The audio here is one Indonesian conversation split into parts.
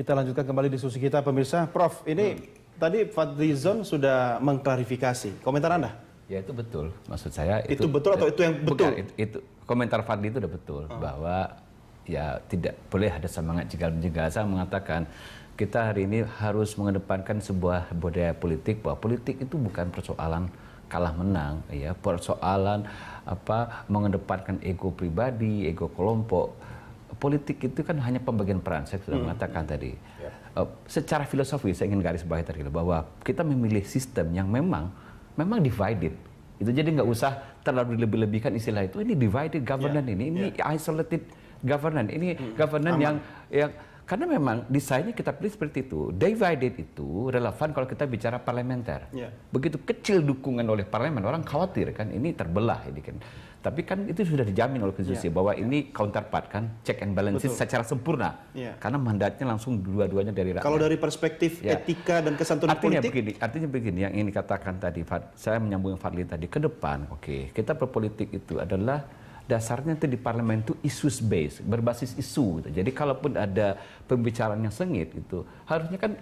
Kita lanjutkan kembali diskusi kita pemirsa. Prof, ini hmm. tadi Fadlizon sudah mengklarifikasi. Komentar Anda? Ya itu betul. Maksud saya itu Itu betul atau itu yang betul? Bukan, itu, itu komentar Fadli itu sudah betul hmm. bahwa ya tidak boleh ada semangat jegal menjegal. Saya mengatakan kita hari ini harus mengedepankan sebuah budaya politik bahwa politik itu bukan persoalan kalah menang ya persoalan apa mengedepankan ego pribadi ego kelompok politik itu kan hanya pembagian peran. Saya sudah hmm. mengatakan tadi. Yeah. Eh, uh, secara filosofi saya ingin garis bawahi tadi bahwa kita memilih sistem yang memang memang divided. Itu jadi nggak usah terlalu dilebih-lebihkan istilah itu. Ini divided governance iya. yeah. ini, ini yeah. isolated governance. Ini hmm. governance Aman. yang yang karena memang desainnya kita pilih seperti itu. divided itu relevan kalau kita bicara parlementer. Yeah. Begitu kecil dukungan oleh parlemen, orang khawatir kan ini terbelah ini kan. Tapi kan itu sudah dijamin oleh konstitusi yeah. bahwa yeah. ini counterpart kan, check and balances Betul. secara sempurna. Yeah. Karena mandatnya langsung dua-duanya dari rakyat. Kalau dari perspektif yeah. etika dan kesantunan artinya politik. Begini, artinya begini yang ini katakan tadi, Fad, saya menyambung Fadli tadi ke depan. Oke, okay, kita berpolitik itu adalah dasarnya itu di parlemen itu issues based, berbasis isu. Gitu. Jadi kalaupun ada pembicaraan yang sengit itu harusnya kan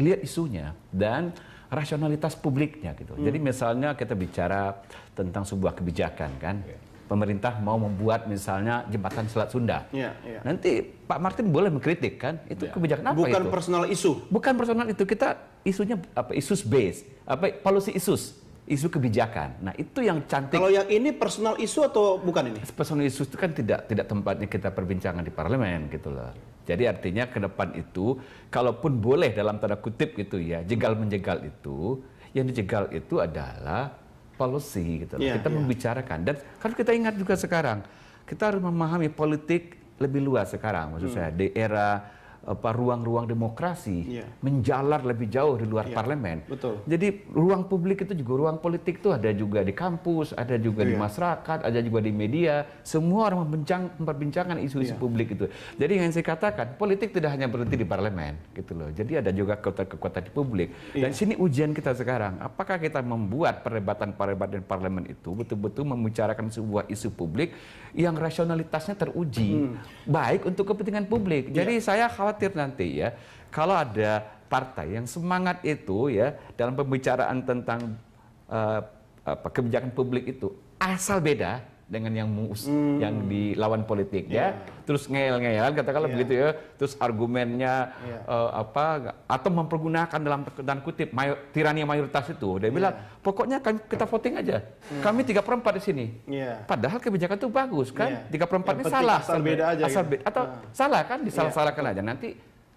lihat isunya dan rasionalitas publiknya gitu. Hmm. Jadi misalnya kita bicara tentang sebuah kebijakan kan. Ya. Pemerintah mau membuat misalnya jembatan Selat Sunda. Yeah, yeah. Nanti Pak Martin boleh mengkritik kan? Itu yeah. kebijakan apa Bukan itu? Bukan personal isu. Bukan personal itu. Kita isunya apa? Isus base, Apa polusi isus isu kebijakan. Nah itu yang cantik. Kalau yang ini personal isu atau bukan ini? Personal isu itu kan tidak tidak tempatnya kita perbincangan di parlemen gitu loh. Jadi artinya ke depan itu, kalaupun boleh dalam tanda kutip gitu ya, jegal menjegal itu, yang dijegal itu adalah policy gitu loh. Yeah, kita yeah. membicarakan dan kalau kita ingat juga sekarang, kita harus memahami politik lebih luas sekarang. Maksud hmm. saya di era Eh, ruang-ruang demokrasi yeah. menjalar lebih jauh di luar yeah. parlemen. Betul. Jadi ruang publik itu juga ruang politik itu ada juga di kampus, ada juga yeah. di iya. masyarakat, ada juga di media. Semua orang membincang, memperbincangkan isu-isu yeah. publik itu. Jadi yang saya katakan politik tidak hanya berhenti di parlemen gitu loh. Jadi ada juga kekuatan-kekuatan di publik. Yeah. Dan iya. sini ujian kita sekarang, apakah kita membuat perdebatan-perdebatan parlemen itu betul-betul membicarakan sebuah isu publik yang rasionalitasnya teruji, hmm. baik untuk kepentingan publik. Iya. Jadi saya khawatir khawatir nanti ya kalau ada partai yang semangat itu ya dalam pembicaraan tentang uh, apa, kebijakan publik itu asal beda dengan yang mus, hmm. yang di lawan politik yeah. ya. Iya. Terus ngeyel-ngeyelan katakanlah yeah. begitu ya. Terus argumennya yeah. Iya. uh, apa atau mempergunakan dalam dan kutip mayor, tirani mayoritas itu. Dia yeah. bilang, "Pokoknya kan kita voting aja. Yeah. Hmm. Kami tiga perempat di sini." Yeah. Padahal kebijakan itu bagus kan? Iya. Tiga yeah. perempat ini salah. Asal beda aja. Asal gitu. atau nah. salah kan disalah-salahkan yeah. aja. Nanti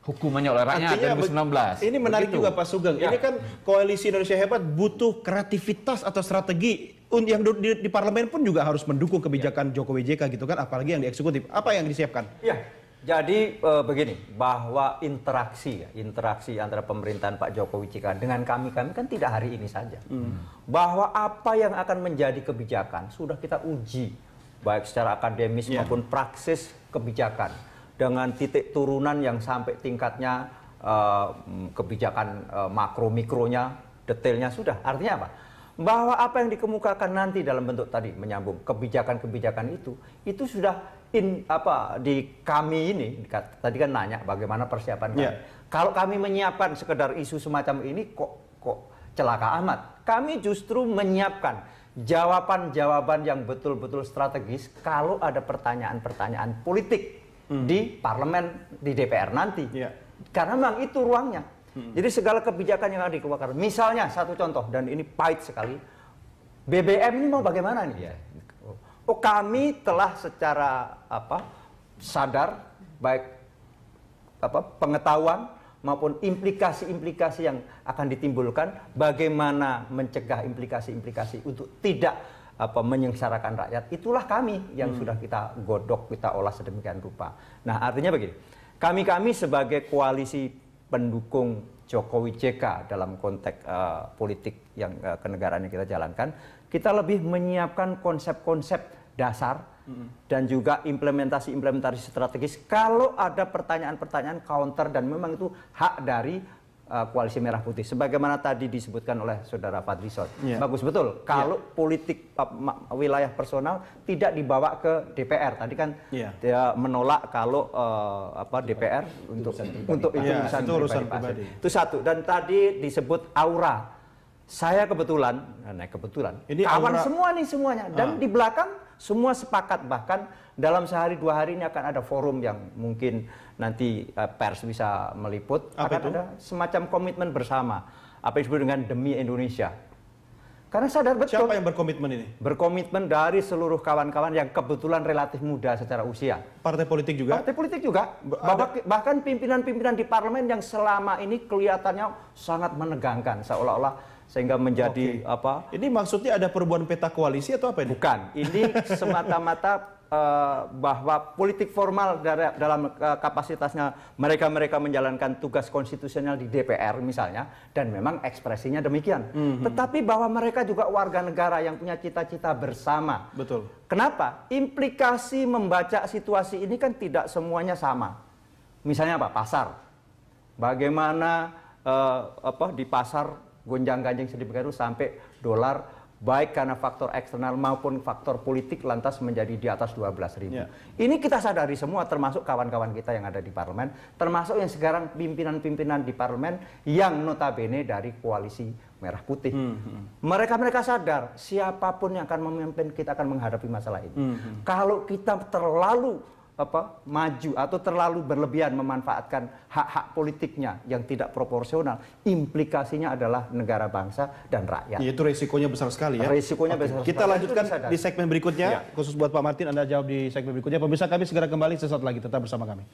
hukumannya oleh rakyat Artinya, 2019. Ini menarik Begitu. juga Pak Sugeng. Ya. Ini kan koalisi Indonesia hebat butuh kreativitas atau strategi yang di, di parlemen pun juga harus mendukung ya. kebijakan ya. Jokowi JK gitu kan apalagi yang di eksekutif. Apa yang disiapkan? Ya. Jadi e, begini, bahwa interaksi ya, interaksi antara pemerintahan Pak Jokowi JK dengan kami-kami kan tidak hari ini saja. Hmm. Bahwa apa yang akan menjadi kebijakan sudah kita uji baik secara akademis ya. maupun praksis kebijakan dengan titik turunan yang sampai tingkatnya uh, kebijakan uh, makro mikronya detailnya sudah artinya apa bahwa apa yang dikemukakan nanti dalam bentuk tadi menyambung kebijakan-kebijakan itu itu sudah in apa di kami ini tadi kan nanya bagaimana persiapan kami. Yeah. Kalau kami menyiapkan sekedar isu semacam ini kok kok celaka amat. Kami justru menyiapkan jawaban-jawaban yang betul-betul strategis kalau ada pertanyaan-pertanyaan politik hmm. di parlemen di DPR nanti. Yeah. Karena memang itu ruangnya. Hmm. Jadi segala kebijakan yang akan dikeluarkan, misalnya satu contoh dan ini pahit sekali, BBM ini mau bagaimana nih? Yeah. Oh kami telah secara apa sadar baik apa pengetahuan maupun implikasi-implikasi yang akan ditimbulkan, bagaimana mencegah implikasi-implikasi untuk tidak apa menyengsarakan rakyat itulah kami yang hmm. sudah kita godok kita olah sedemikian rupa. Nah artinya begini, kami kami sebagai koalisi pendukung Jokowi JK dalam konteks uh, politik yang uh, kenegaraan yang kita jalankan, kita lebih menyiapkan konsep-konsep dasar hmm dan juga implementasi-implementasi strategis. Kalau ada pertanyaan-pertanyaan counter dan memang itu hak dari uh, koalisi merah putih sebagaimana tadi disebutkan oleh saudara Fadlison. Yeah. Bagus betul. Iya. Kalau yeah. politik uh, wilayah personal tidak dibawa ke DPR. Tadi kan yeah. dia menolak kalau uh, apa DPR untuk untuk itu yeah, urusan, itu urusan pribadi. pribadi. Itu satu dan tadi disebut aura. Saya kebetulan, nah kebetulan, ini kawan aura. semua nih semuanya dan uh. di belakang semua sepakat bahkan dalam sehari dua hari ini akan ada forum yang mungkin nanti eh, pers bisa meliput apa akan itu? ada semacam komitmen bersama apa yang disebut dengan demi Indonesia. Karena sadar betul. Siapa yang berkomitmen ini? Berkomitmen dari seluruh kawan-kawan yang kebetulan relatif muda secara usia. Partai politik juga? Partai politik juga. Ada. bahkan pimpinan-pimpinan di parlemen yang selama ini kelihatannya sangat menegangkan. Seolah-olah sehingga menjadi okay. apa? Ini maksudnya ada perbuatan peta koalisi atau apa ini? Bukan, ini semata-mata uh, bahwa politik formal dalam uh, kapasitasnya mereka-mereka menjalankan tugas konstitusional di DPR misalnya dan memang ekspresinya demikian. Mm -hmm. Tetapi bahwa mereka juga warga negara yang punya cita-cita bersama. Betul. Kenapa? Implikasi membaca situasi ini kan tidak semuanya sama. Misalnya apa? Pasar. Bagaimana uh, apa di pasar gonjang ganjing sedemikian rupa sampai dolar baik karena faktor eksternal maupun faktor politik lantas menjadi di atas 12 ribu. Yeah. Ini kita sadari semua termasuk kawan-kawan kita yang ada di parlemen, termasuk yang sekarang pimpinan-pimpinan di parlemen yang notabene dari koalisi merah putih. Mm-hmm. Mereka mereka sadar siapapun yang akan memimpin kita akan menghadapi masalah ini. Mm-hmm. Kalau kita terlalu apa maju atau terlalu berlebihan memanfaatkan hak-hak politiknya yang tidak proporsional, implikasinya adalah negara bangsa dan rakyat. Iya, itu resikonya besar sekali ya. Resikonya besar besar. Kita lanjutkan di segmen berikutnya, ya. khusus buat Pak Martin Anda jawab di segmen berikutnya. Pemirsa kami segera kembali sesaat lagi tetap bersama kami.